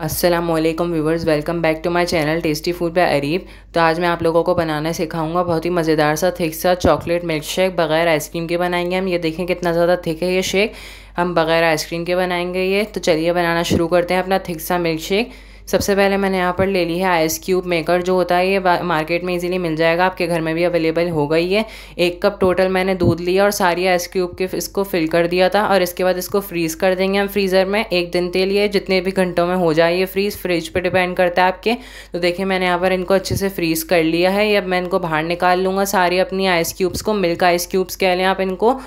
Aslam viewers welcome back to my channel tasty food by Areeb तो आज मैं आप लोगों को बनाना सिखाऊंगा बहुत ही मज़ेदार सा थिक सा चॉकलेट मिल्क शेक बगैर आइसक्रीम के बनाएंगे हम ये देखें कितना ज़्यादा थिक है ये शेक हम बगैर आइसक्रीम के बनाएंगे ये तो चलिए बनाना शुरू करते हैं अपना थिक सा मिल्क शेक सबसे पहले मैंने यहाँ पर ले ली है आइस क्यूब मेकर जो होता है ये मार्केट में इजीली मिल जाएगा आपके घर में भी अवेलेबल हो गई है एक कप टोटल मैंने दूध लिया और सारी आइस क्यूब के इसको फिल कर दिया था और इसके बाद इसको फ्रीज़ कर देंगे हम फ्रीज़र में एक दिन के लिए जितने भी घंटों में हो जाए ये फ्रीज़ फ्रिज पर डिपेंड करता है आपके तो देखिए मैंने यहाँ पर इनको अच्छे से फ्रीज़ कर लिया है अब मैं इनको बाहर निकाल लूँगा सारी अपनी आइस क्यूब्स को मिल्क आइस क्यूब्स कह लें आप इनको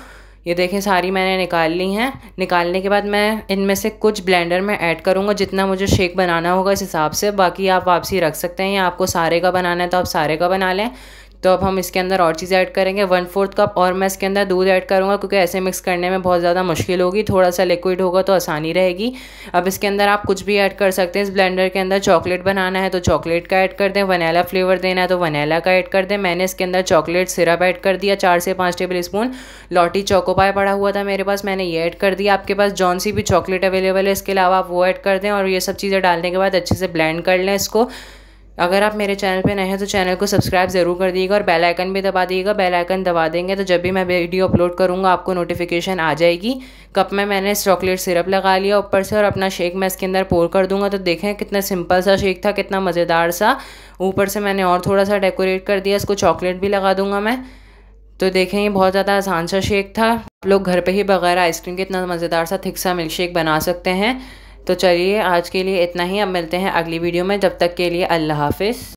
ये देखें सारी मैंने निकाल ली हैं निकालने के बाद मैं इनमें से कुछ ब्लेंडर में ऐड करूँगा जितना मुझे शेक बनाना होगा इस हिसाब से बाकी आप वापसी रख सकते हैं या आपको सारे का बनाना है तो आप सारे का बना लें तो अब हम इसके अंदर और चीज़ें ऐड करेंगे वन फोर्थ कप और मैं इसके अंदर दूध ऐड करूँगा क्योंकि ऐसे मिक्स करने में बहुत ज़्यादा मुश्किल होगी थोड़ा सा लिक्विड होगा तो आसानी रहेगी अब इसके अंदर आप कुछ भी ऐड कर सकते हैं इस ब्लेंडर के अंदर चॉकलेट बनाना है तो चॉकलेट का ऐड कर दें वनीला फ्लेवर देना है तो वनीला का ऐड कर दें मैंने इसके अंदर चॉकलेट सिरप ऐड कर दिया चार से पाँच टेबल स्पून लॉटी चोकोपाई पड़ा हुआ था मेरे पास मैंने ये ऐड कर दिया आपके पास जौन सी भी चॉकलेट अवेलेबल है इसके अलावा आप वो ऐड कर दें और ये सब चीज़ें डालने के बाद अच्छे से ब्लेंड कर लें इसको अगर आप मेरे चैनल पे नए हैं तो चैनल को सब्सक्राइब ज़रूर कर दीजिएगा और बेल आइकन भी दबा दिएगा बेल आइकन दबा देंगे तो जब भी मैं वीडियो अपलोड करूँगा आपको नोटिफिकेशन आ जाएगी कप में मैंने चॉकलेट सिरप लगा लिया ऊपर से और अपना शेक मैं इसके अंदर पोर कर दूँगा तो देखें कितना सिंपल सा शेक था कितना मज़ेदार सा ऊपर से मैंने और थोड़ा सा डेकोरेट कर दिया इसको चॉकलेट भी लगा दूँगा मैं तो देखें ये बहुत ज़्यादा आसान सा शेक था आप लोग घर पर ही बगैर आइसक्रीम के इतना मज़ेदार सा थिक सा मिल्क शेक बना सकते हैं तो चलिए आज के लिए इतना ही अब मिलते हैं अगली वीडियो में जब तक के लिए अल्लाह हाफिज़